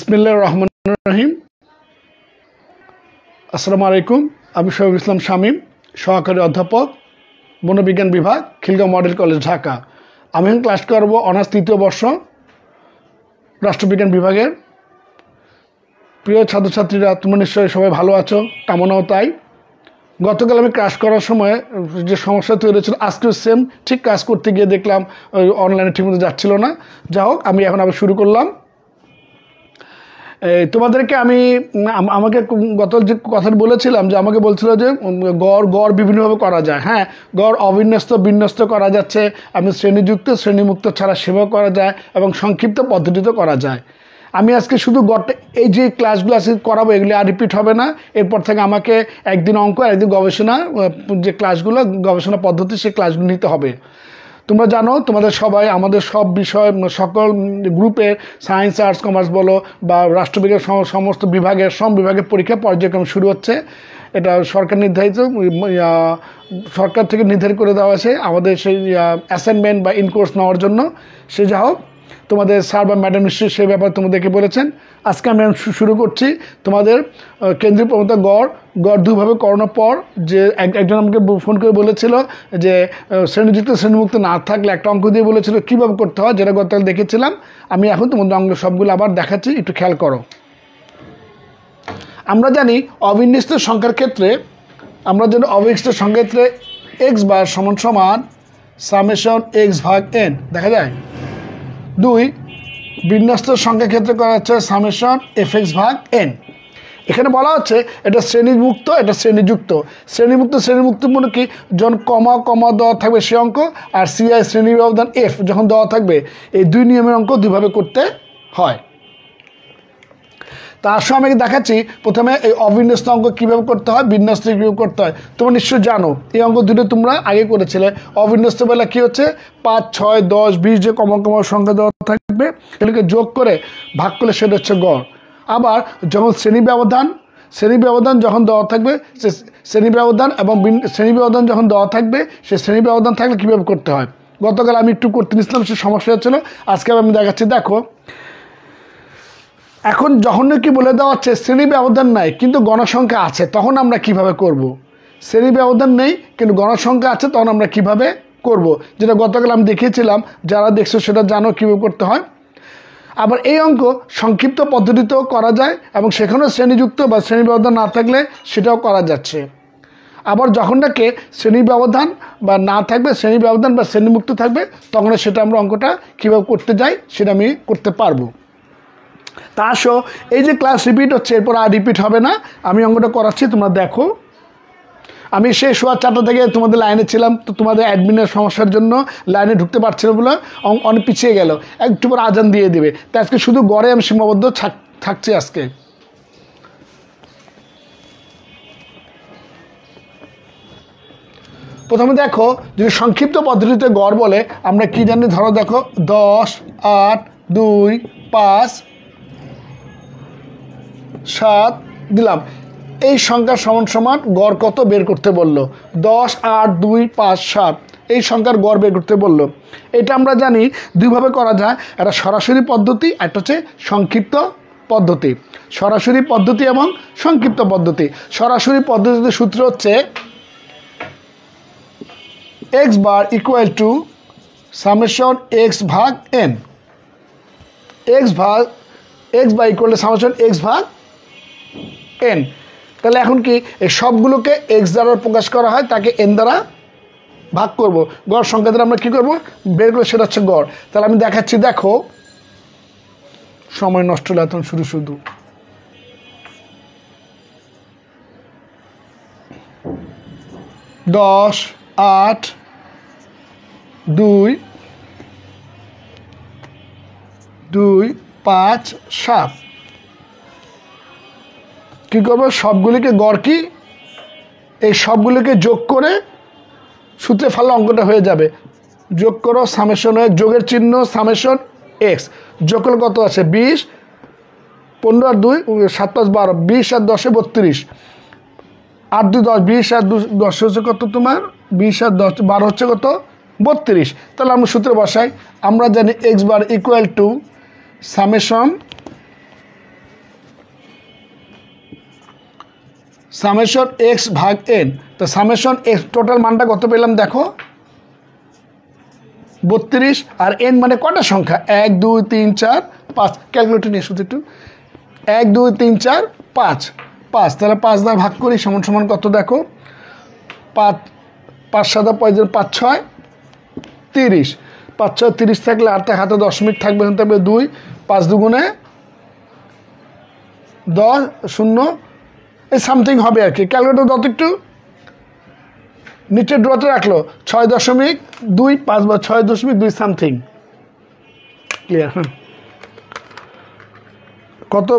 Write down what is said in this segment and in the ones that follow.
ইসমিল্লা রহমান রহিম আসসালামু আলাইকুম আমি শহীদ ইসলাম শামীম সহকারী অধ্যাপক মনোবিজ্ঞান বিভাগ খিলগাঁও মডেল কলেজ ঢাকা আমি এখন ক্লাস করব অনার্স তৃতীয় বর্ষ রাষ্ট্রবিজ্ঞান বিভাগের প্রিয় ছাত্রছাত্রীরা তোমরা নিশ্চয়ই সবাই ভালো আছো কামনাও তাই গতকাল আমি ক্লাস করার সময় যে সমস্যা তৈরি হয়েছিল আজকেও সেম ঠিক কাজ করতে গিয়ে দেখলাম অনলাইনে ঠিকমতো যাচ্ছিল না যা হোক আমি এখন আবার শুরু করলাম তোমাদেরকে আমি আমাকে গত যে কথা বলেছিলাম যে আমাকে বলছিল যে গড় গড় বিভিন্নভাবে করা যায় হ্যাঁ গড় অবিন্যস্ত বিন্যস্ত করা যাচ্ছে আমি শ্রেণীযুক্ত শ্রেণীমুক্ত ছাড়া সেবা করা যায় এবং সংক্ষিপ্ত পদ্ধতিতে করা যায় আমি আজকে শুধু গড়টা এই যে ক্লাসগুলো আজকে করাবো এগুলি আর রিপিট হবে না এরপর থেকে আমাকে একদিন অঙ্ক একদিন গবেষণা যে ক্লাসগুলো গবেষণা পদ্ধতি সেই ক্লাসগুলো নিতে হবে তোমরা জানো তোমাদের সবাই আমাদের সব বিষয় সকল গ্রুপে সায়েন্স আর্টস কমার্স বলো বা রাষ্ট্রবিজ্ঞান সমস্ত বিভাগের সব বিভাগের পরীক্ষা পর্যায়ক্রম শুরু হচ্ছে এটা সরকার নির্ধারিত সরকার থেকে নির্ধারিত করে দেওয়া আছে আমাদের সেই অ্যাসাইনমেন্ট বা ইনকোর্স নেওয়ার জন্য সে যা হোক তোমাদের স্যার বা ম্যাডাম নিশ্চয়ই সেই ব্যাপারে তোমাদেরকে বলেছেন আজকে আমি শুরু করছি তোমাদের কেন্দ্রীয় প্রমতা গড় গড় দুভাবে করোনার পর যে একজন আমাকে ফোন করে বলেছিল যে শ্রেণীযুক্ত শ্রেণীমুক্ত না থাকলে একটা অঙ্ক দিয়ে বলেছিল কীভাবে করতে হয় যেটা গতকাল দেখেছিলাম আমি এখন তোমাদের অঙ্ক সবগুলো আবার দেখাচ্ছি একটু খেয়াল করো আমরা জানি অবিন্যস্ত সংখ্যার ক্ষেত্রে আমরা জানি অবিন্যস্ত সংখ্যার ক্ষেত্রে এক্স বার সমান সমান সামেশন এক্স ভাগ এন দেখা যায় দুই বিন্যস্ত সংখ্যা ক্ষেত্রে করা হচ্ছে সামেশন এফএক্স ভাগ এন এখানে বলা হচ্ছে এটা শ্রেণীমুক্ত এটা শ্রেণীযুক্ত শ্রেণীমুক্ত শ্রেণীমুক্ত মানে কি যখন কমা কমা দেওয়া থাকবে সে অঙ্ক আর সিআই শ্রেণী ব্যবধান এফ যখন দেওয়া থাকবে এই দুই নিয়মের অঙ্ক দুইভাবে করতে হয় তা আসো আমি দেখাচ্ছি প্রথমে এই অবিন্যস্ত অঙ্ক কীভাবে করতে হয় বিন্যস্ত কীভাবে করতে হয় তোমরা নিশ্চয়ই জানো এই অঙ্ক দুটো তোমরা আগে করেছিলে অবিন্যস্ত বেলা কী হচ্ছে পাঁচ ছয় দশ বিশ যে কমন কমন সংখ্যা দেওয়া থাকবে এগুলোকে যোগ করে ভাগ করলে সেটা হচ্ছে গড় আবার যখন শ্রেণী ব্যবধান শ্রেণী ব্যবধান যখন দেওয়া থাকবে সে শ্রেণী ব্যবধান এবং শ্রেণী ব্যবধান যখন দেওয়া থাকবে সে শ্রেণী ব্যবধান থাকলে কীভাবে করতে হয় গতকাল আমি একটু করতে নিয়েছিলাম সে সমস্যা হচ্ছিলো আজকে আমি দেখাচ্ছি দেখো এখন যখন কি বলে দেওয়া হচ্ছে শ্রেণী ব্যবধান নাই কিন্তু গণসংখ্যা আছে তখন আমরা কিভাবে করব। শ্রেণী ব্যবধান নেই কিন্তু গণসংখ্যা আছে তখন আমরা কিভাবে করব। যেটা গতকাল আমি দেখিয়েছিলাম যারা দেখছো সেটা জানো কীভাবে করতে হয় আবার এই অঙ্ক সংক্ষিপ্ত পদ্ধতিতেও করা যায় এবং সেখানেও শ্রেণীযুক্ত বা শ্রেণী ব্যবধান না থাকলে সেটাও করা যাচ্ছে আবার যখনটাকে শ্রেণী ব্যবধান বা না থাকবে শ্রেণী ব্যবধান বা শ্রেণীমুক্ত থাকবে তখন সেটা আমরা অঙ্কটা কীভাবে করতে যাই সেটা আমি করতে পারবো তা আসো এই যে ক্লাস রিপিট হচ্ছে এরপর আর রিপিট হবে না আমি অঙ্কটা করাচ্ছি তোমরা দেখো আমি শেষ হওয়ার চারটা থেকে তোমাদের লাইনে ছিলাম তো তোমাদের অ্যাডমিনের সমস্যার জন্য লাইনে ঢুকতে পারছিল বলে অনেক পিছিয়ে গেল একটু পর আজান দিয়ে দেবে তা আজকে শুধু গড়ে আমি সীমাবদ্ধ থাকছি আজকে প্রথমে দেখো যদি সংক্ষিপ্ত পদ্ধতিতে গড় বলে আমরা কি জানি ধরো দেখো দশ আট দুই পাঁচ সাত দিলাম এই সংখ্যার সমান সমান গড় কত বের করতে বলল দশ আট দুই পাঁচ সাত এই সংখ্যার গড় বের করতে বলল এটা আমরা জানি দুইভাবে করা যায় একটা সরাসরি পদ্ধতি একটা হচ্ছে সংক্ষিপ্ত পদ্ধতি সরাসরি পদ্ধতি এবং সংক্ষিপ্ত পদ্ধতি সরাসরি পদ্ধতিতে সূত্র হচ্ছে X bar equal to summation X ভাগ এন এক্স ভাগ এক্স বা ইকুয়াল টু সামেশন এক্স ভাগ এন তাহলে এখন কি এই সবগুলোকে এক্স দ্বারা প্রকাশ করা হয় তাকে এন দ্বারা ভাগ করব গড় সংখ্যা দ্বারা আমরা কী করব বের করে সেটা হচ্ছে গড় তাহলে আমি দেখাচ্ছি দেখো সময় নষ্ট হলে এখন শুধু শুধু দশ আট দুই দুই পাঁচ সাত কি করবো সবগুলিকে গড় কি এই সবগুলিকে যোগ করে সূত্রে ফালে অঙ্কটা হয়ে যাবে যোগ করো সামেশন হয়ে যোগের চিহ্ন সামেশন এক্স যোগ করলে কত আছে বিশ পনেরো আর দুই সাত পাঁচ বারো বিশ আর দশে বত্রিশ আট দুই দশ বিশ আর দু দশ হচ্ছে কত তোমার বিশ আর দশ বারো হচ্ছে কত বত্রিশ তাহলে আমরা সূত্রে বসাই আমরা জানি X bar equal to summation summation X ভাগ এন তো সামেশন এক্স টোটাল মানটা কত পেলাম দেখো বত্রিশ আর এন মানে কটা সংখ্যা এক দুই তিন চার পাঁচ ক্যালকুলেটর নিয়ে শুধু একটু এক দুই তিন চার পাঁচ পাঁচ তাহলে পাঁচ দ্বারা ভাগ করি সমান সমান কত দেখো পাঁচ পাঁচ সাদা পঁয়ত্রিশ পাঁচ ছয় তিরিশ পাঁচ ছয় তিরিশ থাকলে আট তার হাতে দশমিক থাকবে থাকবে দুই পাঁচ দুগুণে দশ শূন্য এই সামথিং হবে আর কি ক্যালকুলেটর যত একটু নিচের ড্রতে রাখলো ছয় দশমিক দুই পাঁচ বা ছয় দশমিক দুই সামথিং ক্লিয়ার হ্যাঁ কত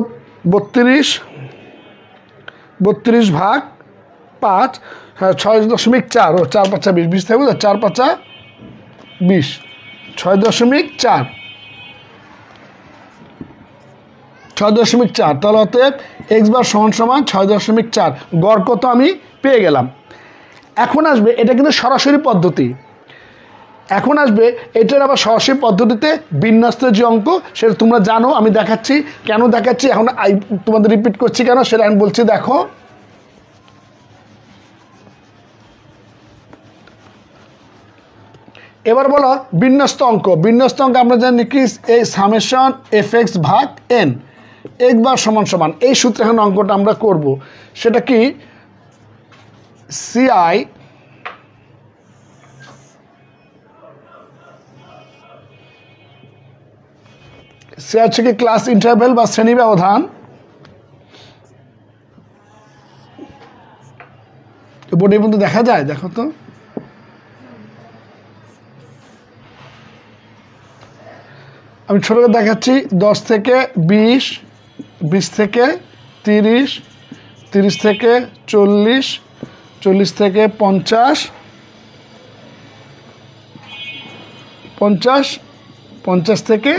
বত্রিশ বত্রিশ ভাগ পাঁচ হ্যাঁ ছয় দশমিক চার ও চার পাঁচা বিশ বিশ থাকবে তো চার পাঁচা বিশ ছয় দশমিক চার ছয় দশমিক চার তাহলে অতএব এক্স বার সমান সমান ছয় দশমিক চার গড় কত আমি পেয়ে গেলাম এখন আসবে এটা কিন্তু সরাসরি পদ্ধতি এখন আসবে এটার আবার সরাসরি পদ্ধতিতে বিন্যস্তের যে অঙ্ক সেটা তোমরা জানো আমি দেখাচ্ছি কেন দেখাচ্ছি এখন আই তোমাদের রিপিট করছি কেন সেটা আমি বলছি দেখো এবার বলো বিন্যস্ত অঙ্ক বিন্যস্ত অঙ্ক আমরা জানি কি এই সামেশন এফ এক্স ভাগ এন একবার সমান সমান এই সূত্রে এখন অঙ্কটা আমরা করব সেটা কি সিআই সে হচ্ছে কি ক্লাস ইন্টারভেল বা শ্রেণী ব্যবধান বোর্ডের মধ্যে দেখা যায় দেখো তো আমি ছোট দেখাচ্ছি দশ থেকে বিশ বিশ থেকে তিরিশ তিরিশ থেকে চল্লিশ চল্লিশ থেকে পঞ্চাশ পঞ্চাশ পঞ্চাশ থেকে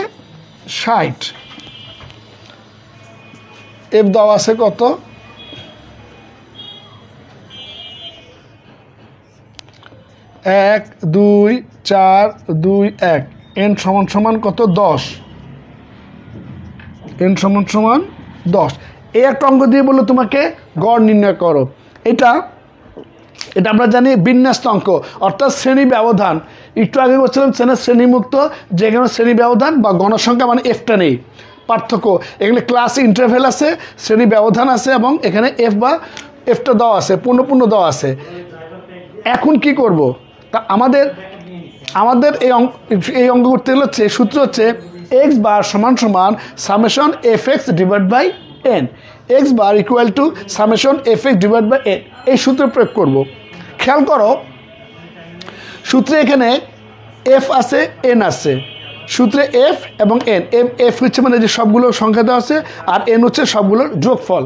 ষাট এফ দাও আছে কত এক দুই চার দুই এক এন সমান সমান কত দশ এন সমান সমান দশ এই একটা অঙ্ক দিয়ে বললো তোমাকে গড় নির্ণয় করো এটা এটা আমরা জানি বিন্যাস্ত অঙ্ক অর্থাৎ শ্রেণী ব্যবধান একটু আগে বলছিলাম শ্রেণীর শ্রেণীমুক্ত যে কোনো শ্রেণী ব্যবধান বা গণসংখ্যা মানে এফটা নেই পার্থক্য এখানে ক্লাস ইন্টারভেল আছে শ্রেণী ব্যবধান আছে এবং এখানে এফ বা এফটা দেওয়া আছে পূর্ণ পূর্ণ দেওয়া আছে এখন কি করব তা আমাদের আমাদের এই অঙ্ক এই অঙ্ক করতে গেলে হচ্ছে সূত্র হচ্ছে এক্স বার সমান সমান summation F X divide by N X bar equal to summation F X divide by N এই সূত্র প্রয়োগ করব খেয়াল করো সূত্রে এখানে এফ আছে এন আছে সূত্রে এফ এবং এন এফ হচ্ছে মানে যে সবগুলো সংখ্যা দেওয়া আছে আর এন হচ্ছে সবগুলোর যোগফল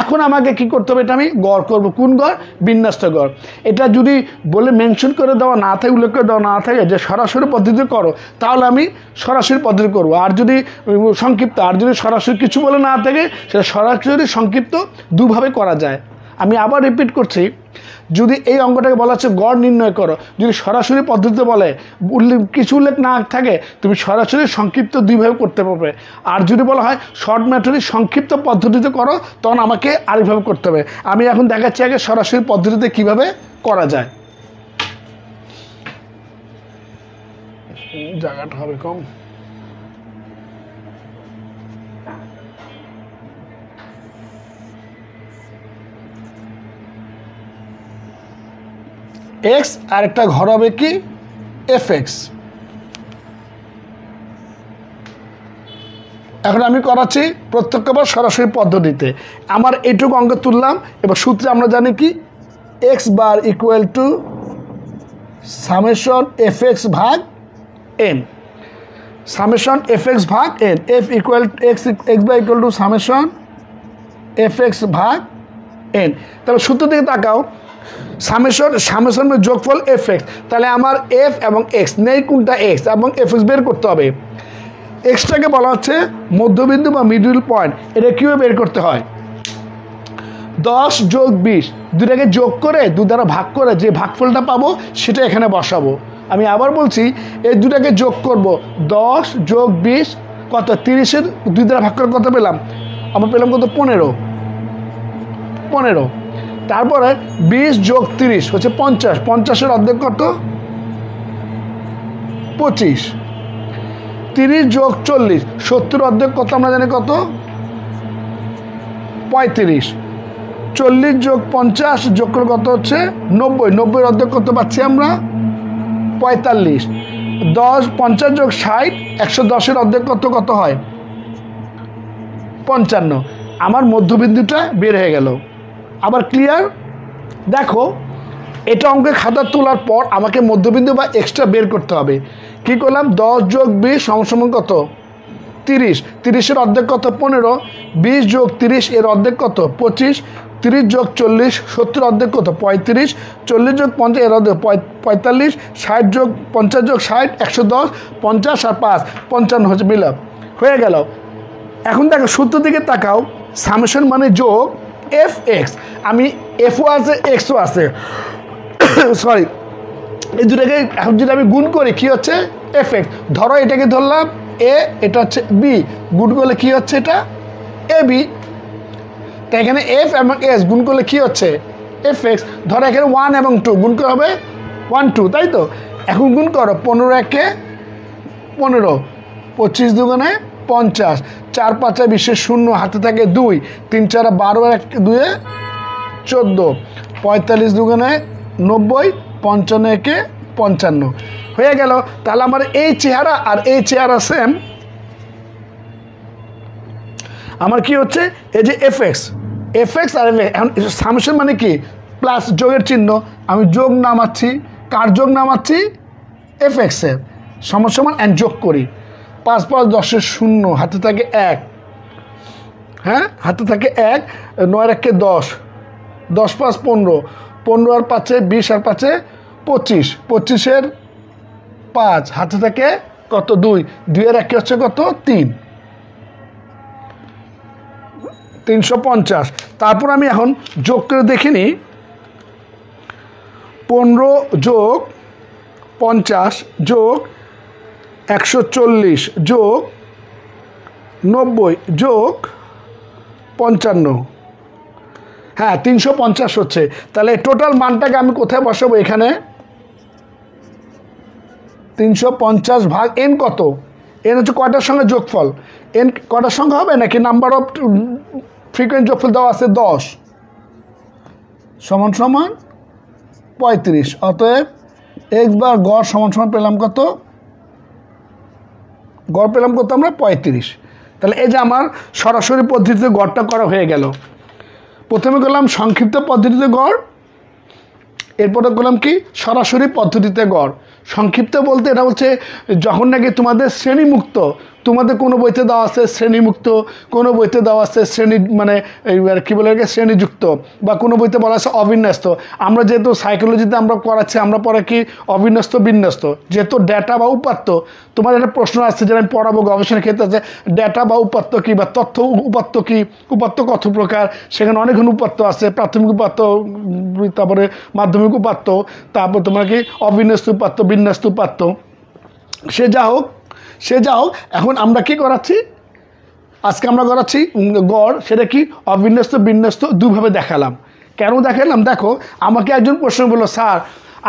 এখন আমাকে কি করতে হবে এটা আমি গড় করব কোন গড় বিন্যাস্ত গড় এটা যদি বলে মেনশন করে দেওয়া না থাকে উল্লেখ করে দেওয়া না থাকে যে সরাসরি পদ্ধতি করো তাহলে আমি সরাসরি পদ্ধতি করব আর যদি সংক্ষিপ্ত আর যদি সরাসরি কিছু বলে না থাকে সেটা সরাসরি সংক্ষিপ্ত দুভাবে করা যায় আমি আবার রিপিট করছি যদি এই অঙ্কটাকে বলা হচ্ছে গড় নির্ণয় করো যদি সরাসরি পদ্ধতিতে বলে উল্লেখ কিছু উল্লেখ না থাকে তুমি সরাসরি সংক্ষিপ্ত দুইভাবে করতে পারবে আর যদি বলা হয় শর্ট ম্যাটরি সংক্ষিপ্ত পদ্ধতিতে করো তখন আমাকে আরেকভাবে করতে হবে আমি এখন দেখাচ্ছি আগে সরাসরি পদ্ধতিতে কিভাবে করা যায় জায়গাটা হবে কম এক্স আর একটা ঘর হবে কি এফ এক্স এখন আমি করাচ্ছি প্রত্যক্ষ বা সরাসরি পদ্ধতিতে আমার এইটুকু অঙ্ক তুললাম এবার সূত্রে আমরা জানি কি X bar equal to summation F X ভাগ এন সামেশন এফ এক্স ভাগ N F equal X X by equal to summation F X ভাগ এন তাহলে সূত্র থেকে তাকাও সামেশন সামেশন যোগফল এফ এক্স তাহলে আমার এফ এবং এক্স নেই কোনটা এক্স এবং এফ এক্স বের করতে হবে এক্সটাকে বলা হচ্ছে মধ্যবিন্দু বা মিডল পয়েন্ট এটা কীভাবে বের করতে হয় দশ যোগ বিশ দুটাকে যোগ করে দু দ্বারা ভাগ করে যে ভাগফলটা পাবো সেটা এখানে বসাবো আমি আবার বলছি এই দুটাকে যোগ করব দশ যোগ বিশ কত তিরিশের দুই দ্বারা ভাগ করে কত পেলাম আমরা পেলাম কত পনেরো পনেরো তারপরে বিশ যোগ তিরিশ হচ্ছে পঞ্চাশ পঞ্চাশের অর্ধেক কত পঁচিশ তিরিশ যোগ চল্লিশ সত্তর অর্ধেক কত আমরা জানি কত পঁয়ত্রিশ চল্লিশ যোগ পঞ্চাশ যোগ করে কত হচ্ছে নব্বই নব্বই অর্ধেক কত পাচ্ছি আমরা পঁয়তাল্লিশ দশ পঞ্চাশ যোগ ষাট একশো দশের অর্ধেক কত কত হয় পঞ্চান্ন আমার মধ্যবিন্দুটা বের হয়ে গেল আবার ক্লিয়ার দেখো এটা অঙ্কের খাতা তোলার পর আমাকে মধ্যবিন্দু বা এক্সট্রা বের করতে হবে কি করলাম দশ যোগ বিশ সমসমান কত তিরিশ তিরিশের অর্ধেক কত পনেরো বিশ যোগ তিরিশ এর অর্ধেক কত পঁচিশ তিরিশ যোগ চল্লিশ সত্তর অর্ধেক কত পঁয়ত্রিশ চল্লিশ যোগ পঞ্চাশ এর অর্ধেক পঁয়তাল্লিশ ষাট যোগ পঞ্চাশ যোগ ষাট একশো দশ পঞ্চাশ আর পাঁচ পঞ্চান্ন হচ্ছে মিলাপ হয়ে গেল এখন দেখো সূত্র দিকে তাকাও সামেশন মানে যোগ এফ এক্স আমি এফও আছে এক্সও আছে সরি এই দুটাকে এখন যদি আমি গুণ করি কী হচ্ছে এফ এক্স ধরো এটাকে ধরলাম এ এটা হচ্ছে বি গুণ করলে কী হচ্ছে এটা এ বি তাই এখানে এফ এবং এস গুণ করলে কী হচ্ছে এফ এক্স ধরো এখানে ওয়ান এবং টু গুণ করে হবে ওয়ান টু তাই তো এখন গুণ করো পনেরো একে পনেরো পঁচিশ দুগুণে পঞ্চাশ চার পাঁচে বিশ্বের শূন্য হাতে থাকে দুই তিন চার বারো এক দুয়ে চোদ্দো পঁয়তাল্লিশ দুগুণে নব্বই পঞ্চান্ন একে পঞ্চান্ন হয়ে গেল তাহলে আমার এই চেহারা আর এই চেহারা সেম আমার কি হচ্ছে এই যে এফ এক্স এফ এক্স আর এফ মানে কি প্লাস যোগের চিহ্ন আমি যোগ নামাচ্ছি কার যোগ নামাচ্ছি এফ এক্সের সমসমান অ্যান্ড যোগ করি পাঁচ পাঁচ দশের শূন্য হাতে থাকে এক হ্যাঁ হাতে থাকে এক নয় একে দশ দশ পাঁচ পনেরো পনেরো আর পাঁচে বিশ আর পাঁচে পঁচিশ পঁচিশের পাঁচ হাতে থাকে কত দুই দুইয়ের একে হচ্ছে কত তিন তিনশো পঞ্চাশ তারপর আমি এখন যোগ করে দেখিনি পনেরো যোগ পঞ্চাশ যোগ একশো চল্লিশ যোগ নব্বই যোগ পঞ্চান্ন হ্যাঁ তিনশো পঞ্চাশ হচ্ছে তাহলে টোটাল মানটাকে আমি কোথায় বসাবো এখানে তিনশো পঞ্চাশ ভাগ এন কত এন হচ্ছে কয়টার সঙ্গে যোগফল এন কটার সঙ্গে হবে নাকি নাম্বার অফ ফ্রিকোয়েন্ট যোগফল দেওয়া আছে দশ সমান সমান পঁয়ত্রিশ অতএব একবার গড় সমান সমান পেলাম কত গড় পেলাম কত আমরা পঁয়ত্রিশ তাহলে এই যে আমার সরাসরি পদ্ধতিতে গড়টা করা হয়ে গেল প্রথমে করলাম সংক্ষিপ্ত পদ্ধতিতে গড় এরপরে করলাম কি সরাসরি পদ্ধতিতে গড় সংক্ষিপ্ত বলতে এটা হচ্ছে যখন নাকি তোমাদের শ্রেণীমুক্ত তোমাদের কোনো বইতে দেওয়া আছে শ্রেণীমুক্ত কোনো বইতে দেওয়া আছে শ্রেণী মানে আর কী বলে শ্রেণীযুক্ত বা কোনো বইতে বলা আছে অবিন্যস্ত আমরা যেহেতু সাইকোলজিতে আমরা পড়াচ্ছি আমরা পড়া কি অবিন্যস্ত বিন্যস্ত যেহেতু ডেটা বা উপাত্ত তোমার একটা প্রশ্ন আসছে যে আমি পড়াবো গবেষণা ক্ষেত্রে আছে ডেটা বা উপাত্ত কী বা তথ্য উপাত্ত কী উপাত্ত কত প্রকার সেখানে অনেকগুলো উপাত্ত আছে প্রাথমিক উপাত্ত তারপরে মাধ্যমিক উপাত্ত তারপর তোমার কি অবিন্যস্ত উপাত্ত বিন্যস্ত উপাত্ত সে যা হোক সে যাও এখন আমরা কি করাচ্ছি আজকে আমরা করাচ্ছি গড় সেটা কি অবিন্যস্ত বিন্যস্ত দুভাবে দেখালাম কেন দেখালাম দেখো আমাকে একজন প্রশ্ন বললো স্যার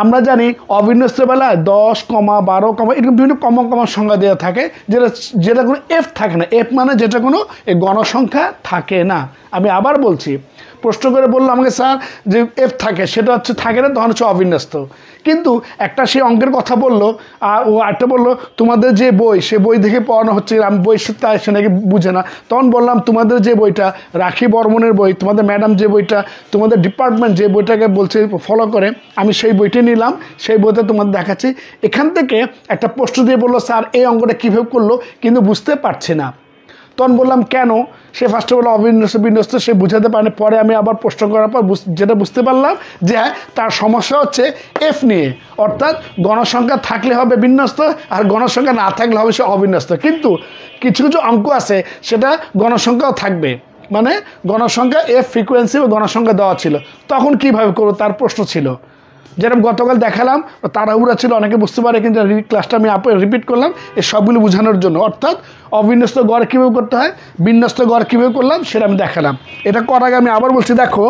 আমরা জানি অবিন্যস্ত বেলা দশ কমা বারো কমা এরকম বিভিন্ন কমা কমা সংখ্যা দেওয়া থাকে যেটা যেটা কোনো এফ থাকে না এফ মানে যেটা কোনো গণসংখ্যা থাকে না আমি আবার বলছি প্রশ্ন করে বললো আমাকে স্যার যে এফ থাকে সেটা হচ্ছে থাকে না তখন হচ্ছে অবিন্যস্ত কিন্তু একটা সে অঙ্কের কথা বললো আর ও একটা বললো তোমাদের যে বই সে বই দেখে পড়ানো হচ্ছে আমি বই সে নাকি বুঝে না তখন বললাম তোমাদের যে বইটা রাখি বর্মনের বই তোমাদের ম্যাডাম যে বইটা তোমাদের ডিপার্টমেন্ট যে বইটাকে বলছে ফলো করে আমি সেই বইটি নিলাম সেই বইতে তোমাদের দেখাচ্ছি এখান থেকে একটা প্রশ্ন দিয়ে বললো স্যার এই অঙ্কটা কীভাবে করলো কিন্তু বুঝতে পারছি না তখন বললাম কেন সে ফার্স্ট অফ অল অবিন্যস্ত বিন্যস্ত সে বুঝাতে পারে পরে আমি আবার প্রশ্ন করার পর যেটা বুঝতে পারলাম যে হ্যাঁ তার সমস্যা হচ্ছে এফ নিয়ে অর্থাৎ গণসংখ্যা থাকলে হবে বিন্যস্ত আর গণসংখ্যা না থাকলে হবে সে অবিন্যস্ত কিন্তু কিছু কিছু অঙ্ক আছে সেটা গণসংখ্যাও থাকবে মানে গণসংখ্যা এফ ফ্রিকোয়েন্সি ও গণসংখ্যা দেওয়া ছিল তখন কিভাবে করবো তার প্রশ্ন ছিল যেরকম গতকাল দেখালাম উড়া ছিল অনেকে বুঝতে পারে কিন্তু ক্লাসটা আমি রিপিট করলাম এই সবগুলো বোঝানোর জন্য অর্থাৎ অবিন্যস্ত গড় কীভাবে করতে হয় বিন্যস্ত গড় কীভাবে করলাম সেটা আমি দেখালাম এটা করার আগে আমি আবার বলছি দেখো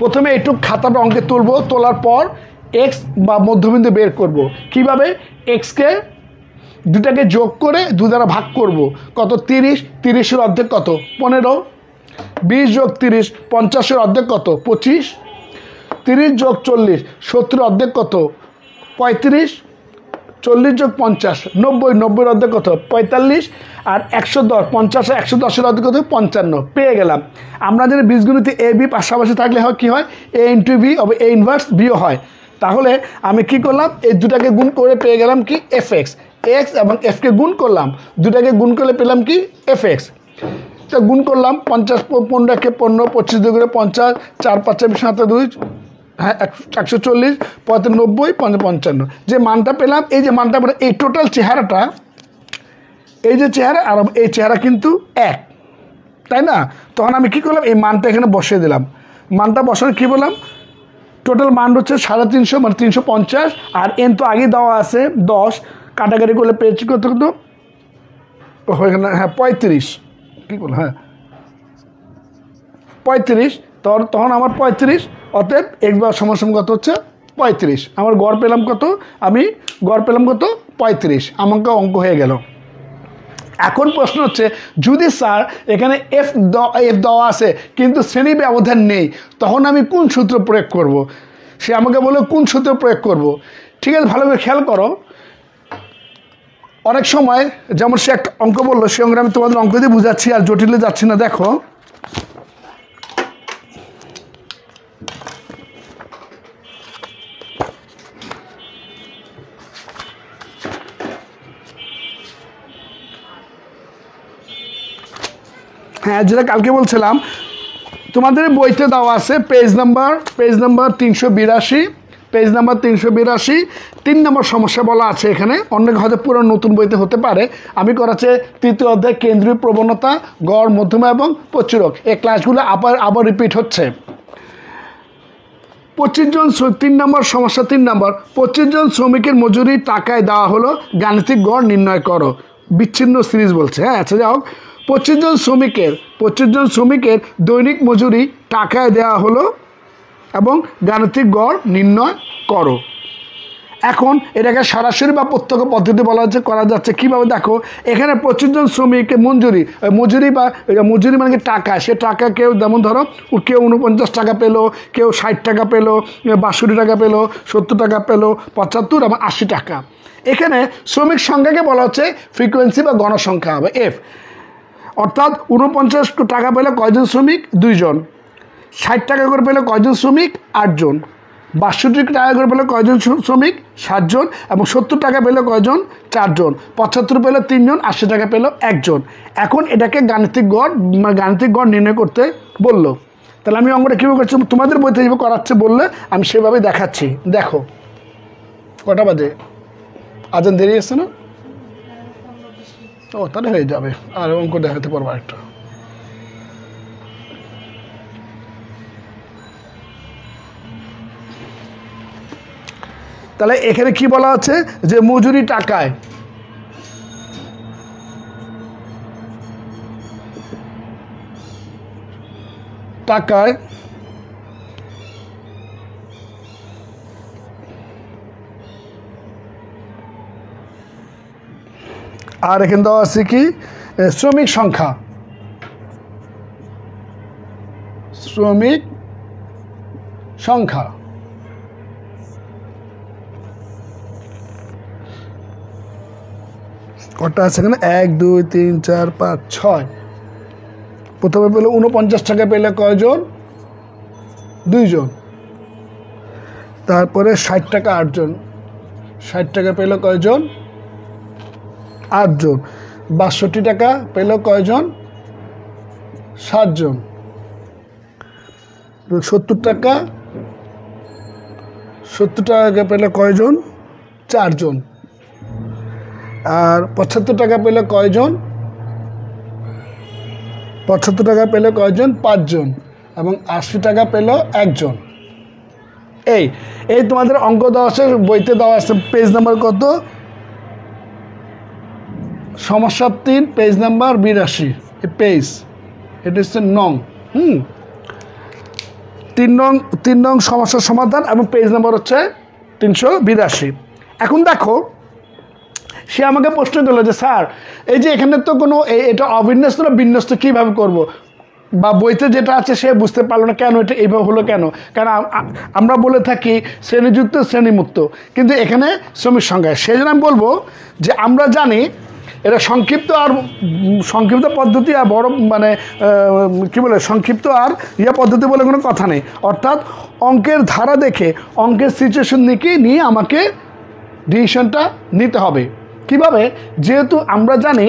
প্রথমে একটু খাতাটা অঙ্কে তুলবো তোলার পর এক্স বা মধ্যবিন্দু বের করব। কিভাবে এক্সকে দুটাকে যোগ করে দু দ্বারা ভাগ করব। কত তিরিশ তিরিশের অর্ধেক কত পনেরো বিশ যোগ তিরিশ পঞ্চাশের অর্ধেক কত পঁচিশ তিরিশ যোগ চল্লিশ সত্তর অর্ধেক কত পঁয়ত্রিশ চল্লিশ যোগ পঞ্চাশ নব্বই নব্বই অর্ধেক কত পঁয়তাল্লিশ আর একশো দশ পঞ্চাশ একশো দশের অর্ধেক কত পঞ্চান্ন পেয়ে গেলাম আমরা যদি বীজগণিতে এ বি পাশাপাশি থাকলে হয় কী হয় এ ইন্টু বি অবে এ ইনভার্স বিও হয় তাহলে আমি কি করলাম এই দুটাকে গুণ করে পেয়ে গেলাম কি এফ এক্স এক্স এবং এফকে গুণ করলাম দুটাকে গুণ করলে পেলাম কি এফ এক্স তা গুণ করলাম পঞ্চাশ পনেরোকে পনেরো পঁচিশ দুই করে পঞ্চাশ চার পাঁচ সাথে দুই হ্যাঁ একশো চল্লিশ পঁচানব্বই পঞ্চান্ন যে মানটা পেলাম এই যে মানটা পেলাম মানে এই টোটাল চেহারাটা এই যে চেহারা আর এই চেহারা কিন্তু এক তাই না তখন আমি কি করলাম এই মানটা এখানে বসিয়ে দিলাম মানটা বসানো কী বললাম টোটাল মান হচ্ছে সাড়ে তিনশো মানে তিনশো পঞ্চাশ আর এন তো আগে দেওয়া আছে দশ কাটাকাটি করলে পেয়েছি কত কত হ্যাঁ পঁয়ত্রিশ কী করলাম হ্যাঁ পঁয়ত্রিশ তখন তখন আমার পঁয়ত্রিশ অতএব এক্স বার সমান কত হচ্ছে পঁয়ত্রিশ আমার গড় পেলাম কত আমি গড় পেলাম কত পঁয়ত্রিশ আমাকে অঙ্ক হয়ে গেল এখন প্রশ্ন হচ্ছে যদি স্যার এখানে এফ এফ দেওয়া আছে কিন্তু শ্রেণী ব্যবধান নেই তখন আমি কোন সূত্র প্রয়োগ করব। সে আমাকে বলে কোন সূত্র প্রয়োগ করব। ঠিক আছে ভালোভাবে খেয়াল করো অনেক সময় যেমন সে একটা অঙ্ক বললো সে অঙ্কে আমি তোমাদের অঙ্ক দিয়ে বুঝাচ্ছি আর জটিলে যাচ্ছি না দেখো হ্যাঁ যেটা কালকে বলছিলাম তোমাদের বইতে দেওয়া আছে পেজ নাম্বার পেজ নাম্বার তিনশো বিরাশি পেজ নাম্বার তিনশো বিরাশি তিন নম্বর সমস্যা বলা আছে এখানে অনেক হয়তো পুরো নতুন বইতে হতে পারে আমি করাচ্ছে তৃতীয় অধ্যায় কেন্দ্রীয় প্রবণতা গড় মধ্যমা এবং প্রচুরক এই ক্লাসগুলো আবার আবার রিপিট হচ্ছে পঁচিশ জন তিন নম্বর সমস্যা তিন নম্বর পঁচিশ জন শ্রমিকের মজুরি টাকায় দেওয়া হলো গাণিতিক গড় নির্ণয় করো বিচ্ছিন্ন সিরিজ বলছে হ্যাঁ আচ্ছা যাই হোক পঁচিশ জন শ্রমিকের পঁচিশ জন শ্রমিকের দৈনিক মজুরি টাকায় দেওয়া হলো এবং গাণিতিক গড় নির্ণয় করো এখন এটাকে সরাসরি বা প্রত্যক্ষ পদ্ধতি বলা হচ্ছে করা যাচ্ছে কীভাবে দেখো এখানে জন শ্রমিককে মঞ্জুরি মজুরি বা মজুরি মানে টাকা সে টাকা কেউ যেমন ধরো কেউ উনপঞ্চাশ টাকা পেলো কেউ ষাট টাকা পেলো বাষট্টি টাকা পেলো সত্তর টাকা পেলো পঁচাত্তর এবং আশি টাকা এখানে শ্রমিক সংখ্যাকে বলা হচ্ছে ফ্রিকোয়েন্সি বা গণসংখ্যা হবে এফ অর্থাৎ উনপঞ্চাশ টাকা পেলে কয়জন শ্রমিক দুইজন ষাট টাকা করে পেলে কয়জন শ্রমিক আটজন বাষট্টি টাকা করে পেলে কয়জন শ্রমিক সাতজন এবং সত্তর টাকা পেলে কয়জন চারজন পঁচাত্তর পেলে তিনজন আশি টাকা পেল একজন এখন এটাকে গাণিতিক গড় মানে গাণিতিক গড় নির্ণয় করতে বলল তাহলে আমি অঙ্কটা কীভাবে করছি তোমাদের বইতে যেভাবে করাচ্ছে বললে আমি সেভাবে দেখাচ্ছি দেখো কটা বাজে আজান দেরি আসছে না ও তাহলে হয়ে যাবে আর অঙ্ক দেখাতে পারবো একটা তাহলে এখানে কি বলা আছে যে মজুরি টাকায় টাকায় আর এখানে দেওয়া আছে কি শ্রমিক সংখ্যা শ্রমিক সংখ্যা কটা আছে এখানে এক দুই তিন চার পাঁচ ছয় প্রথমে পেলে উনপঞ্চাশ টাকা পেলে কয়জন দুইজন তারপরে ষাট টাকা আটজন ষাট টাকা পেলে কয়জন আটজন বাষট্টি টাকা পেল কয়জন ষাটজন সত্তর টাকা সত্তর টাকা পেলে কয়জন চারজন আর পঁচাত্তর টাকা পেলে কয়জন পঁচাত্তর টাকা পেলে কয়জন পাঁচজন এবং আশি টাকা পেল একজন এই এই তোমাদের অঙ্ক দেওয়া আছে বইতে দেওয়া আছে পেজ নাম্বার কত সমস্যা তিন পেজ নাম্বার বিরাশি পেজ এটা হচ্ছে নং হুম তিন নং তিন নং সমস্যার সমাধান এবং পেজ নাম্বার হচ্ছে তিনশো বিরাশি এখন দেখো সে আমাকে প্রশ্ন করলো যে স্যার এই যে এখানে তো কোনো এটা অবিন্যস্ত না বিন্যস্ত কীভাবে করব। বা বইতে যেটা আছে সে বুঝতে পারলো না কেন এটা এইভাবে হলো কেন কারণ আমরা বলে থাকি শ্রেণীযুক্ত শ্রেণীমুক্ত কিন্তু এখানে শ্রমিক সংখ্যায় সেই জন্য আমি বলবো যে আমরা জানি এটা সংক্ষিপ্ত আর সংক্ষিপ্ত পদ্ধতি আর বড় মানে কি বলে সংক্ষিপ্ত আর ইয়া পদ্ধতি বলে কোনো কথা নেই অর্থাৎ অঙ্কের ধারা দেখে অঙ্কের সিচুয়েশন নিকে নিয়ে আমাকে ডিসিশনটা নিতে হবে কিভাবে যেহেতু আমরা জানি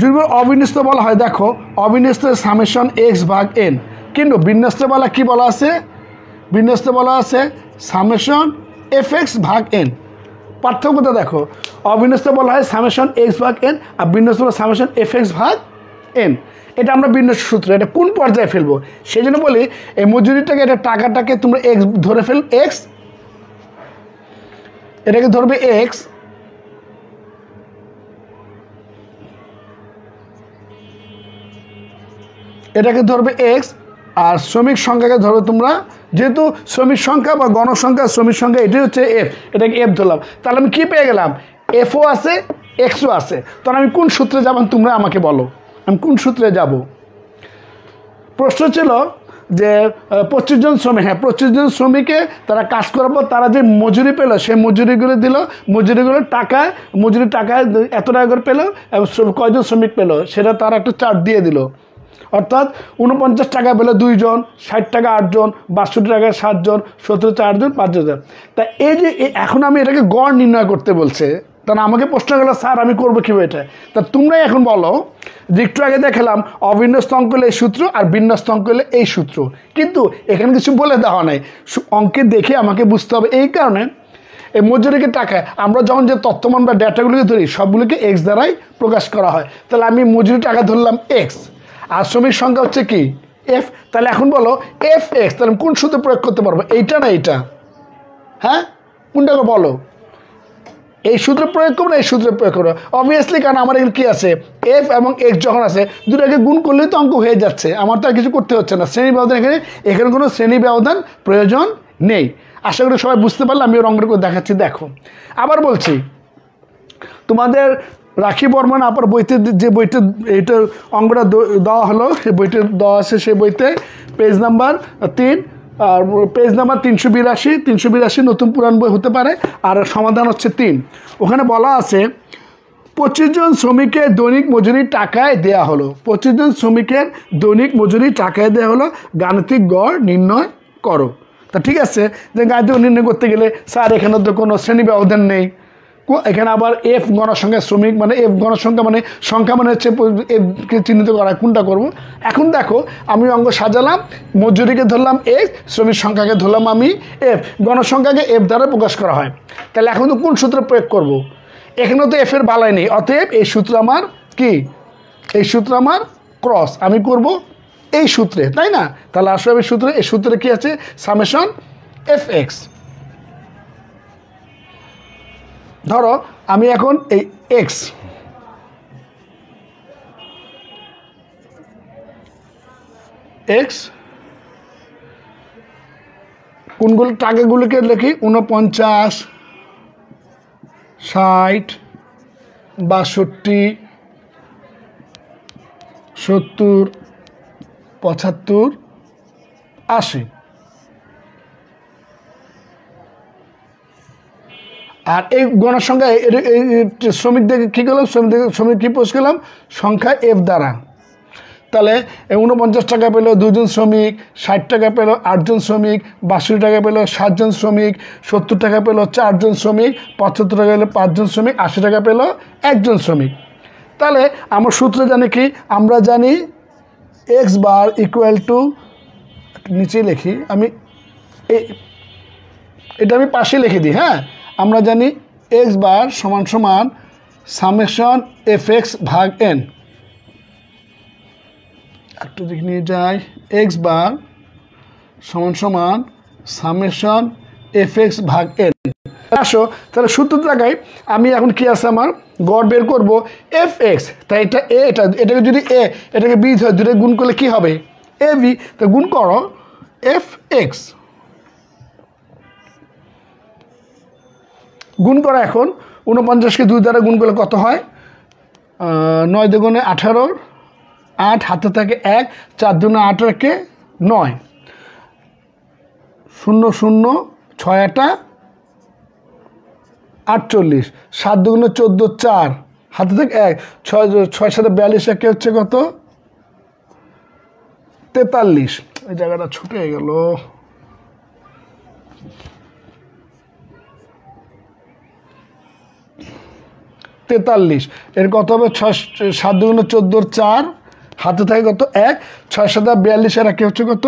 যদি অবিন্যস্ত বলা হয় দেখো অবিন্যস্ত সামেশন এক্স ভাগ এন কিন্তু বিন্যস্ত বলা কী বলা আছে বিন্যস্ত বলা আছে সামেশন এফ এক্স ভাগ এন পার্থক্যটা দেখো অবিন্যস্ত বলা হয় সামেশন এক্স ভাগ এন আর বিন্যস্ত বলা সামেশন এফ এক্স ভাগ এন এটা আমরা বিন্যস্ত সূত্র এটা কোন পর্যায়ে ফেলবো সেই জন্য বলি এই মজুরিটাকে এটা টাকাটাকে তোমরা এক্স ধরে ফেল এক্স এটাকে ধরবে এক্স এটাকে ধরবে এক্স আর শ্রমিক সংখ্যাকে ধরো তোমরা যেহেতু শ্রমিক সংখ্যা বা গণসংখ্যা শ্রমিক সংখ্যা এটি হচ্ছে এফ এটাকে এফ ধরলাম তাহলে আমি কী পেয়ে গেলাম এফও আছে এক্সও আছে তখন আমি কোন সূত্রে যাবেন তোমরা আমাকে বলো আমি কোন সূত্রে যাব প্রশ্ন ছিল যে পঁচিশ জন শ্রমিক হ্যাঁ পঁচিশ জন শ্রমিকে তারা কাজ করার পর তারা যে মজুরি পেলো সেই মজুরিগুলো দিল মজুরিগুলো টাকা মজুরি টাকা এত টাকা করে পেলো এবং কয়জন শ্রমিক পেলো সেটা তারা একটা চার্ট দিয়ে দিল অর্থাৎ উনপঞ্চাশ টাকা পেলে দুইজন ষাট টাকা আটজন বাষট্টি টাকা সাতজন আটজন চারজন পাঁচজন তা এই যে এখন আমি এটাকে গড় নির্ণয় করতে বলছে তাহলে আমাকে প্রশ্ন করলো স্যার আমি করবো কীভাবে এটা তা তোমরাই এখন বলো যে একটু আগে দেখালাম অবিন্যস্ত অঙ্ক হলে এই সূত্র আর বিন্যস্ত অঙ্ক হলে এই সূত্র কিন্তু এখানে কিছু বলে দেওয়া নাই অঙ্কে দেখে আমাকে বুঝতে হবে এই কারণে এই মজুরিকে টাকা আমরা যখন যে তত্ত্বমান বা ডেটাগুলিকে ধরি সবগুলোকে এক্স দ্বারাই প্রকাশ করা হয় তাহলে আমি মজুরি টাকা ধরলাম এক্স আর শ্রমিক সংখ্যা হচ্ছে কি এফ তাহলে এখন বলো এফ এক্স তাহলে কোন সূত্রে প্রয়োগ করতে পারবো এইটা না এইটা হ্যাঁ কোনটাকে বলো এই সূত্রে প্রয়োগ করবো না এই সূত্রে প্রয়োগ করবো অবভিয়াসলি কারণ আমার এখানে কী আছে এফ এবং এক্স যখন আছে দুটাকে গুণ করলেই তো অঙ্ক হয়ে যাচ্ছে আমার তো আর কিছু করতে হচ্ছে না শ্রেণী ব্যবধান এখানে এখানে কোনো শ্রেণী ব্যবধান প্রয়োজন নেই আশা করি সবাই বুঝতে পারলে আমি ওর অঙ্কটা করে দেখাচ্ছি দেখো আবার বলছি তোমাদের রাখি বর্মন আপনার বইতে যে বইতে এটা অঙ্গটা দেওয়া হলো সেই বইতে দেওয়া আছে সেই বইতে পেজ নাম্বার তিন আর পেজ নাম্বার তিনশো বিরাশি তিনশো বিরাশি নতুন পুরাণ বই হতে পারে আর সমাধান হচ্ছে তিন ওখানে বলা আছে পঁচিশ জন শ্রমিকের দৈনিক মজুরি টাকায় দেয়া হলো পঁচিশ জন শ্রমিকের দৈনিক মজুরি টাকায় দেওয়া হলো গাণিতিক গড় নির্ণয় করো তা ঠিক আছে যে গাণিতিক নির্ণয় করতে গেলে স্যার এখানে তো কোনো শ্রেণী ব্যবধান নেই এখানে আবার এফ গণসংখ্যা শ্রমিক মানে এফ গণসংখ্যা মানে সংখ্যা মানে হচ্ছে এফকে চিহ্নিত করা কোনটা করব এখন দেখো আমি অঙ্গ সাজালাম মজুরিকে ধরলাম এক্স শ্রমিক সংখ্যাকে ধরলাম আমি এফ গণসংখ্যাকে এফ দ্বারা প্রকাশ করা হয় তাহলে এখন তো কোন সূত্র প্রয়োগ করব। এখানেও তো এফের বালাই নেই অতএব এই সূত্র আমার কি এই সূত্র আমার ক্রস আমি করব এই সূত্রে তাই না তাহলে আসলে সূত্রে এই সূত্রে কি আছে সামেশন এফ এক্স ধরো আমি এখন এই এক্স এক্স কোনগুলো টাকাগুলিকে লিখি উনপঞ্চাশ ষাট বাষট্টি সত্তর পঁচাত্তর আশি আর এই গণের সংখ্যা দেখে কী করলাম দেখে শ্রমিক কী পোস্ট গেলাম সংখ্যা এফ দ্বারা তাহলে উনপঞ্চাশ টাকা পেলো দুজন শ্রমিক ষাট টাকা পেলো আটজন শ্রমিক বাষট্টি টাকা পেলো সাতজন শ্রমিক সত্তর টাকা পেলো চারজন শ্রমিক পঁচাত্তর টাকা পেলো পাঁচজন শ্রমিক আশি টাকা পেলো একজন শ্রমিক তাহলে আমার সূত্র জানি কি আমরা জানি এক্স বার ইকুয়াল টু নিচে লিখি আমি এটা আমি পাশে লিখে দিই হ্যাঁ আমরা জানি এক্স বার সমান সমান সামেশন এফ এক্স ভাগ এন একটু দিক নিয়ে যাই এক্স বার সমান সমান সামেশন এফ এক্স ভাগ এন আসো তাহলে সূত্র জায়গায় আমি এখন কি আছে আমার গড় বের করবো এফ এক্স তাই এটা এ এটা এটাকে যদি এ এটাকে বি ধরে দুটো গুণ করলে কি হবে এ বি তো গুণ করো এফ এক্স গুণ করা এখন উনপঞ্চাশকে দুই দ্বারা গুণ করলে কত হয় নয় দুগুণে আঠারো আট হাতে থাকে এক চার দুগুণে আঠারোকে নয় শূন্য শূন্য ছয় আটা আটচল্লিশ সাত দুগুণে চোদ্দো চার হাতে থেকে এক ছয় ছয় সাথে বিয়াল্লিশ একে হচ্ছে কত তেতাল্লিশ এই জায়গাটা ছুটে গেল তেতাল্লিশ এর কত হবে ছয় সাত দুগুণ চোদ্দোর চার হাতে থাকে কত এক ছয় সাদা বিয়াল্লিশ আর একে হচ্ছে কত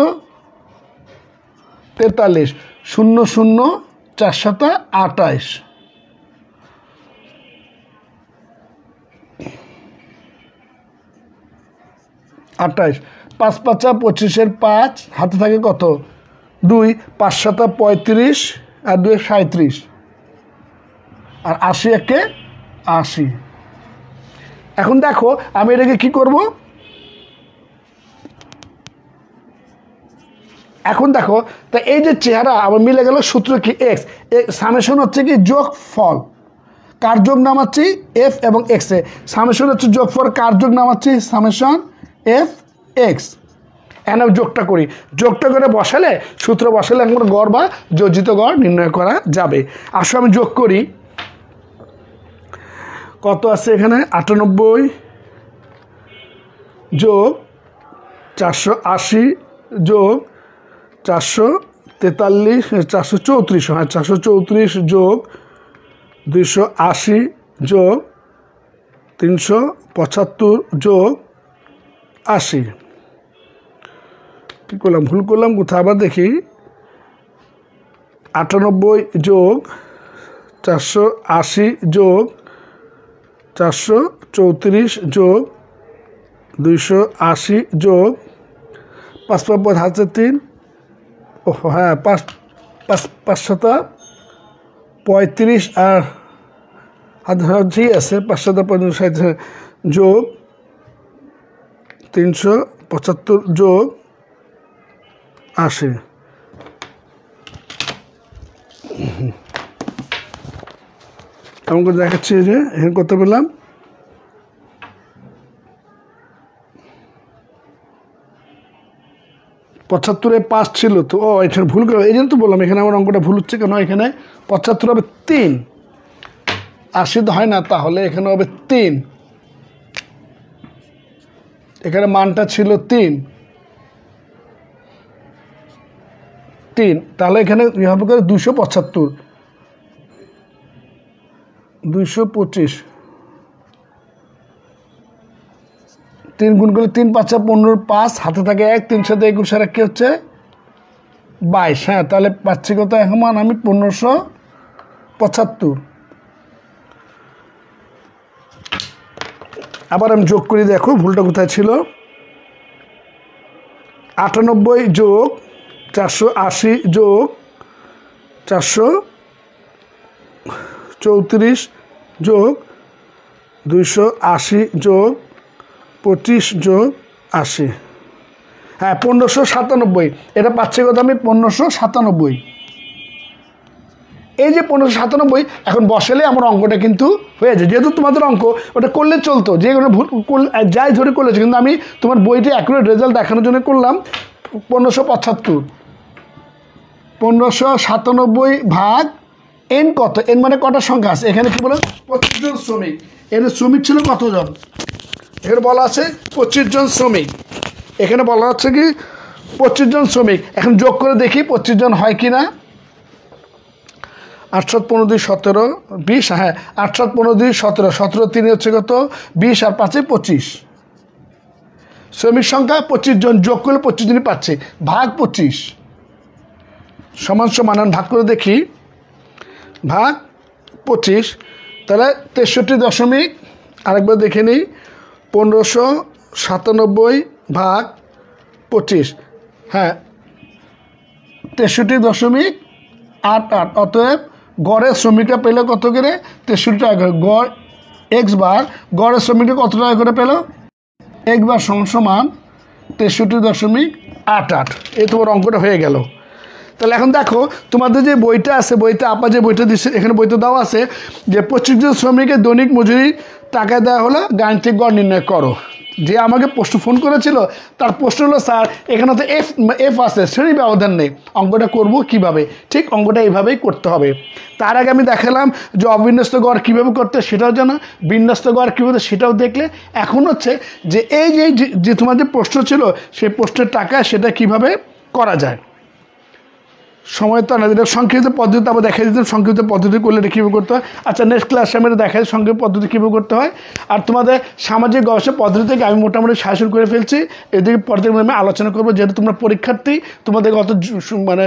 তেতাল্লিশ শূন্য শূন্য চার সাতা আটাইশ আটাইশ পাঁচ পাঁচা পঁচিশের পাঁচ হাতে থাকে কত দুই পাঁচ সাতা পঁয়ত্রিশ আর দুই সাঁত্রিশ আর আশি একে আশি এখন দেখো আমি এটাকে কি করব এখন দেখো তা এই যে চেহারা আমার মিলে গেল সূত্র কি এক্স সামেশন হচ্ছে কি যোগ ফল কার যোগ নামাচ্ছি এফ এবং এক্সে সামেশন হচ্ছে যোগ ফল যোগ নামাচ্ছি সামেশন এফ এক্স এনে যোগটা করি যোগটা করে বসালে সূত্র বসালে একবার গড় বা যোজিত গড় নির্ণয় করা যাবে আসলে আমি যোগ করি কত আছে এখানে আটানব্বই যোগ চারশো আশি যোগ চারশো তেতাল্লিশ চারশো চৌত্রিশ হ্যাঁ চারশো চৌত্রিশ যোগ দুশো আশি যোগ তিনশো পঁচাত্তর যোগ আশি কী করলাম ভুল করলাম কোথায় আবার দেখি আটানব্বই যোগ চারশো আশি যোগ চারশো চৌত্রিশ যোগ দুইশো আশি যোগ পাঁচ পাঁচ হাজার তিন ও হ্যাঁ পাঁচ পাঁচ পাঁচশত পঁয়ত্রিশ আর হাজি আছে পাঁচশত পঁয়ত্রিশ যোগ তিনশো পঁচাত্তর যোগ আশি কেমন করে দেখাচ্ছি যে এখানে করতে পেলাম পঁচাত্তরে পাঁচ ছিল তো ও এখানে ভুল করে এই জন্য তো বললাম এখানে আমার অঙ্কটা ভুল হচ্ছে কেন এখানে পঁচাত্তর হবে তিন আশি তো হয় না তাহলে এখানে হবে তিন এখানে মানটা ছিল তিন তিন তাহলে এখানে হবে দুশো পঁচাত্তর দুইশো পঁচিশ তিন গুণ করলে তিন পাঁচে পনেরো পাঁচ হাতে থাকে এক তিন সাথে একুশ আর কি হচ্ছে বাইশ হ্যাঁ তাহলে পাচ্ছি কত এখন আমি পনেরোশো পঁচাত্তর আবার আমি যোগ করি দেখো ভুলটা কোথায় ছিল আটানব্বই যোগ চারশো আশি যোগ চারশো চৌত্রিশ যোগ দুইশো আশি যোগ পঁচিশ যোগ আশি হ্যাঁ পনেরোশো সাতানব্বই এটা পাচ্ছি কথা আমি পনেরোশো সাতানব্বই এই যে পনেরোশো সাতানব্বই এখন বসেলে আমার অঙ্কটা কিন্তু হয়ে যায় যেহেতু তোমাদের অঙ্ক ওটা করলে চলতো যে কোনো ভুল যাই ধরে করলে কিন্তু আমি তোমার বইটি অ্যাকুরেট রেজাল্ট দেখানোর জন্য করলাম পনেরোশো পঁচাত্তর পনেরোশো সাতানব্বই ভাগ এন কত এন মানে কটা সংখ্যা আছে এখানে কি বলে পঁচিশ জন শ্রমিক এর শ্রমিক ছিল কতজন এর বলা আছে পঁচিশ জন শ্রমিক এখানে বলা হচ্ছে কি পঁচিশ জন শ্রমিক এখন যোগ করে দেখি পঁচিশ জন হয় কি না আটশো পনেরো দুই সতেরো বিশ হ্যাঁ আটশো পনেরো দুই সতেরো সতেরো তিন হচ্ছে কত বিশ আর পাঁচে পঁচিশ শ্রমিক সংখ্যা পঁচিশ জন যোগ করলে পঁচিশ জনই পাচ্ছে ভাগ পঁচিশ সমান সমান ভাগ করে দেখি ভাগ পঁচিশ তাহলে তেষট্টি দশমিক আরেকবার দেখে নিই পনেরোশো সাতানব্বই ভাগ পঁচিশ হ্যাঁ তেষট্টি দশমিক আট আট অতএব গড়ের শ্রমিকটা পেলে কত করে তেষট্টি টাকা করে গড় এক্স বার গড়ের শ্রমিকটা কত টাকা করে পেল একবার সমান সমান তেষট্টি দশমিক আট আট এ তোমার অঙ্কটা হয়ে গেল তাহলে এখন দেখো তোমাদের যে বইটা আছে বইতে আপা যে বইটা দিচ্ছে এখানে বইতে দেওয়া আছে যে পঁচিশ জন শ্রমিকের দৈনিক মজুরি টাকা দেওয়া হলো গাণিতিক গড় নির্ণয় করো যে আমাকে প্রশ্ন ফোন করেছিল তার প্রশ্ন হলো স্যার এখানে তো এফ এফ আছে শ্রেণী ব্যবধান নেই অঙ্কটা করবো কিভাবে ঠিক অঙ্কটা এইভাবেই করতে হবে তার আগে আমি দেখালাম যে অবিন্যস্ত গড় কীভাবে করতে সেটাও জানা বিন্যস্ত গড় কীভাবে সেটাও দেখলে এখন হচ্ছে যে এই যে যে তোমার যে প্রশ্ন ছিল সেই প্রশ্নের টাকা সেটা কিভাবে করা যায় সময় তো না দিলে সংক্ষিপ্ত পদ্ধতি আবার দেখা দিতাম সংক্ষিপ্ত পদ্ধতি করলে এটা কীভাবে করতে হয় আচ্ছা নেক্সট ক্লাসে আমি এটা দেখাই সংক্ষিপ্ত পদ্ধতি কীভাবে করতে হয় আর তোমাদের সামাজিক গবেষণা পদ্ধতি থেকে আমি মোটামুটি শাসন করে ফেলছি এদিকে পদ্ধতি আমি আলোচনা করবো যেহেতু তোমরা পরীক্ষার্থী তোমাদের অত মানে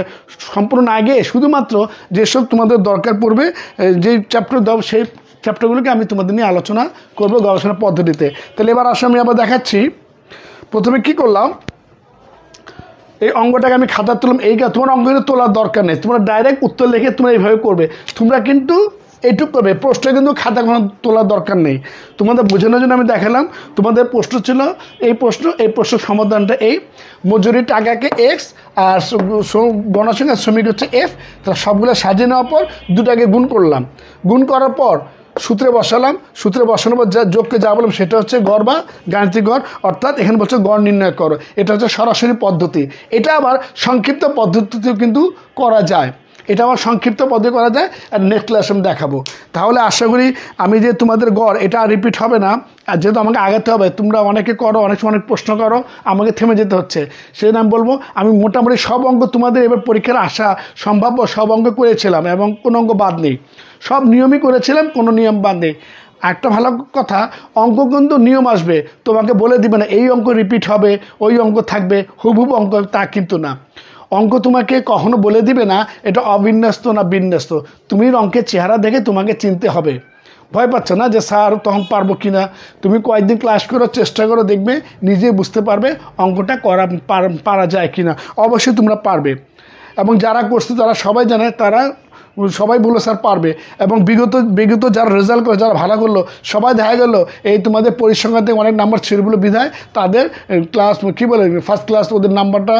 সম্পূর্ণ আগে শুধুমাত্র যেসব তোমাদের দরকার পড়বে যেই চ্যাপ্টার দাও সেই চ্যাপ্টারগুলোকে আমি তোমাদের নিয়ে আলোচনা করবো গবেষণা পদ্ধতিতে তাহলে এবার আসে আমি আবার দেখাচ্ছি প্রথমে কি করলাম এই অঙ্গটাকে আমি খাতা তুললাম এই কাজ তোমার অঙ্গ তোলার দরকার নেই তোমরা ডাইরেক্ট উত্তর লিখে তোমরা এইভাবে করবে তোমরা কিন্তু এইটুক করবে প্রশ্ন কিন্তু খাতা কোনো তোলার দরকার নেই তোমাদের বোঝানোর জন্য আমি দেখালাম তোমাদের প্রশ্ন ছিল এই প্রশ্ন এই প্রশ্ন সমাধানটা এই মজুরি টাকাকে এক্স আর গণসংখ্যা শ্রমিক হচ্ছে এফ তারা সবগুলো সাজিয়ে নেওয়ার পর দুটাকে গুণ করলাম গুণ করার পর সূত্রে বসালাম সূত্রে বসানোর পর যা যোগকে যা বললাম সেটা হচ্ছে গড় বা গাণিতিক গড় অর্থাৎ এখানে বলছে গড় নির্ণয় করো এটা হচ্ছে সরাসরি পদ্ধতি এটা আবার সংক্ষিপ্ত পদ্ধতিতেও কিন্তু করা যায় এটা আমার সংক্ষিপ্ত পদে করা যায় আর নেক্সট ক্লাসে আমি দেখাবো তাহলে আশা করি আমি যে তোমাদের গড় এটা রিপিট হবে না আর যেহেতু আমাকে আগাতে হবে তোমরা অনেকে করো অনেক সময় অনেক প্রশ্ন করো আমাকে থেমে যেতে হচ্ছে সেই আমি বলবো আমি মোটামুটি সব অঙ্গ তোমাদের এবার পরীক্ষার আসা সম্ভাব্য সব অঙ্গ করেছিলাম এবং কোনো অঙ্গ বাদ নেই সব নিয়মই করেছিলাম কোনো নিয়ম বাদ নেই একটা ভালো কথা অঙ্ক কিন্তু নিয়ম আসবে তোমাকে বলে দিবে না এই অঙ্ক রিপিট হবে ওই অঙ্ক থাকবে হুবহুব অঙ্ক তা কিন্তু না অঙ্ক তোমাকে কখনো বলে দিবে না এটা অবিন্যস্ত না বিন্যস্ত তুমি অঙ্কের চেহারা দেখে তোমাকে চিনতে হবে ভয় পাচ্ছ না যে স্যার তখন পারবো কি না তুমি কয়েকদিন ক্লাস করো চেষ্টা করো দেখবে নিজে বুঝতে পারবে অঙ্কটা করা পারা যায় কি না অবশ্যই তোমরা পারবে এবং যারা করছে তারা সবাই জানে তারা সবাই বললো স্যার পারবে এবং বিগত বিগত যারা রেজাল্ট করে যারা ভালো করলো সবাই দেখা গেলো এই তোমাদের পরিসংখ্যান থেকে অনেক নাম্বার ছিড়বুলো বিধায় তাদের ক্লাস কী বলে ফার্স্ট ক্লাস ওদের নাম্বারটা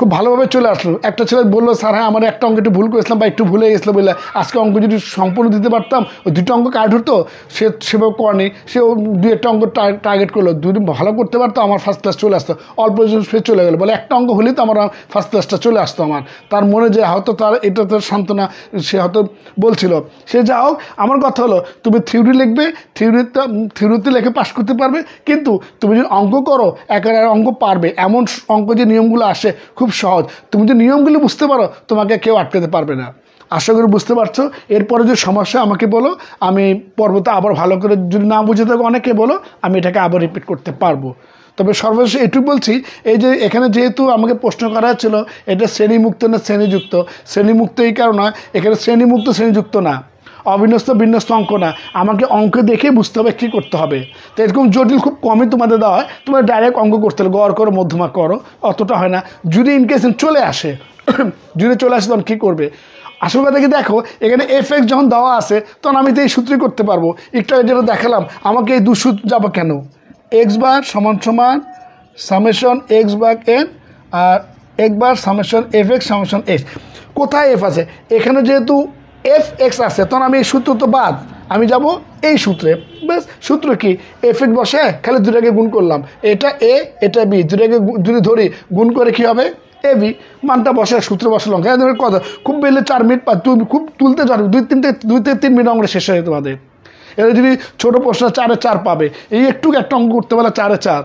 খুব ভালোভাবে চলে আসলো একটা ছেলে বললো স্যার হ্যাঁ আমার একটা অঙ্ক একটু ভুল করেছিলাম বা একটু ভুলে গেছিলো বলে আজকে অঙ্ক যদি সম্পূর্ণ দিতে পারতাম ওই দুটো অঙ্ক কার্ড হতো সে সেভাবে করেনি সে দু একটা অঙ্ক টার্গেট করলো দুদিন ভালো করতে পারতো আমার ফার্স্ট ক্লাস চলে আসতো অল্প সে চলে গেলো বলে একটা অঙ্ক হলেই তো আমার ফার্স্ট ক্লাসটা চলে আসতো আমার তার মনে যে হয়তো তার এটা তো সান্ত্বনা সে হয়তো বলছিল সে যা হোক আমার কথা হলো তুমি থিওরি লিখবে থিওরিতে থিওরিতে লেখে পাশ করতে পারবে কিন্তু তুমি যদি অঙ্ক করো একেবারে অঙ্ক পারবে এমন অঙ্ক যে নিয়মগুলো আসে খুব খুব সহজ তুমি যে নিয়মগুলি বুঝতে পারো তোমাকে কেউ আটকাতে পারবে না আশা করি বুঝতে পারছো এরপরে যে সমস্যা আমাকে বলো আমি পর্বতে আবার ভালো করে যদি না বুঝে থাকো অনেকে বলো আমি এটাকে আবার রিপিট করতে পারবো তবে সর্বশেষ এটুকু বলছি এই যে এখানে যেহেতু আমাকে প্রশ্ন করা হচ্ছিলো এটা শ্রেণীমুক্ত না শ্রেণীযুক্ত শ্রেণীমুক্ত এই কারণে এখানে শ্রেণীমুক্ত শ্রেণীযুক্ত না অবিন্যস্ত বিন্যস্ত অঙ্ক না আমাকে অঙ্ক দেখে বুঝতে হবে কী করতে হবে তো এরকম জটিল খুব কমই তোমাদের দেওয়া হয় তোমরা ডাইরেক্ট অঙ্ক করতে হবে গড় করো মধ্যমা করো অতটা হয় না যদি ইনকেস চলে আসে যদি চলে আসে তখন কী করবে আসল কথা কি দেখো এখানে এফেক্ট যখন দেওয়া আছে তখন আমি তো এই সূত্রই করতে পারবো একটু যেটা দেখালাম আমাকে এই দুসূত্র যাবো কেন এক্স বার সমান সমান সামেশন এক্স বাগ এন আর একবার summation F X summation X কোথায় এফ আছে এখানে যেহেতু এফ এক্স আছে তখন আমি এই সূত্র তো বাদ আমি যাব এই সূত্রে বেশ সূত্র কি এক্স বসে খালি দুটাকে গুণ করলাম এটা এ এটা বি দুটাকে যদি ধরি গুণ করে কি হবে এ বি মানটা বসে সূত্র বসালাম হ্যাঁ কত খুব বেলে চার মিনিট পা খুব তুলতে চার দুই তিনটে দুই থেকে তিন মিনিট অঙ্গে শেষ হয়ে তোমাদের এবার যদি ছোটো প্রশ্ন চারে চার পাবে এই একটু একটা অঙ্ক করতে পারলে চারে চার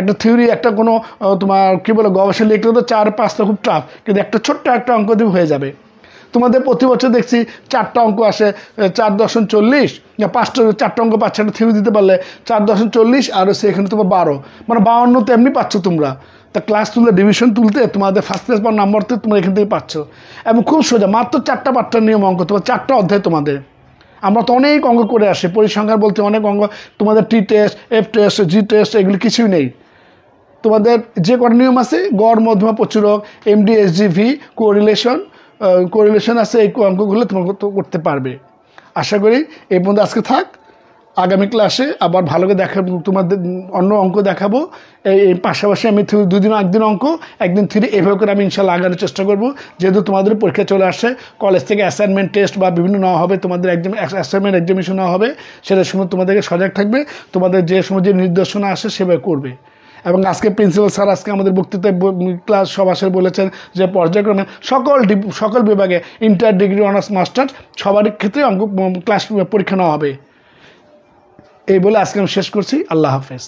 একটা থিওরি একটা কোনো তোমার কী বলে গবেষণা লিখলে তো চার পাঁচটা খুব টাফ কিন্তু একটা ছোট্ট একটা অঙ্ক দিয়ে হয়ে যাবে তোমাদের প্রতি বছর দেখছি চারটা অঙ্ক আসে চার দশম চল্লিশ পাঁচটা চারটা অঙ্ক পাচ্ছে একটা থিওরি দিতে পারলে চার দশম চল্লিশ আর সেখানে তোমার বারো মানে বাউন্ন তো এমনি পাচ্ছ তোমরা তা ক্লাস তুলতে ডিভিশন তুলতে তোমাদের ফার্স্ট ক্লাস বা নাম্বার তো তোমরা এখান থেকে পাচ্ছ এবং খুব সোজা মাত্র চারটা পাঁচটা নিয়ম অঙ্ক তোমার চারটা অধ্যায় তোমাদের আমরা তো অনেক অঙ্ক করে আসি পরিসংখ্যান বলতে অনেক অঙ্গ তোমাদের T test F test G test এগুলি কিছুই নেই তোমাদের যে কটা নিয়ম আছে গড় মধ্যমা প্রচুরক ভি কোরিলেশন কোরিলেশন আছে এই অঙ্কগুলো তো করতে পারবে আশা করি এই পর্যন্ত আজকে থাক আগামী ক্লাসে আবার ভালো করে দেখা তোমাদের অন্য অঙ্ক দেখাবো এই পাশাপাশি আমি থ্রি দুদিন একদিন অঙ্ক একদিন থ্রি এভাবে করে আমি ইনশাল্লাহ আগানোর চেষ্টা করবো যেহেতু তোমাদের পরীক্ষা চলে আসে কলেজ থেকে অ্যাসাইনমেন্ট টেস্ট বা বিভিন্ন নেওয়া হবে তোমাদের একদম অ্যাসাইনমেন্ট এক্সামিশন নেওয়া হবে সেটার সময় তোমাদেরকে সজাগ থাকবে তোমাদের যে সময় যে নির্দেশনা আসে সেভাবে করবে এবং আজকে প্রিন্সিপাল স্যার আজকে আমাদের বক্তৃতায় ক্লাস সবাসের বলেছেন যে পর্যায়ক্রমে সকল সকল বিভাগে ইন্টার ডিগ্রি অনার্স মাস্টার্স সবার ক্ষেত্রে অঙ্ক ক্লাস পরীক্ষা নেওয়া হবে এই বলে আজকে আমি শেষ করছি আল্লাহ হাফেজ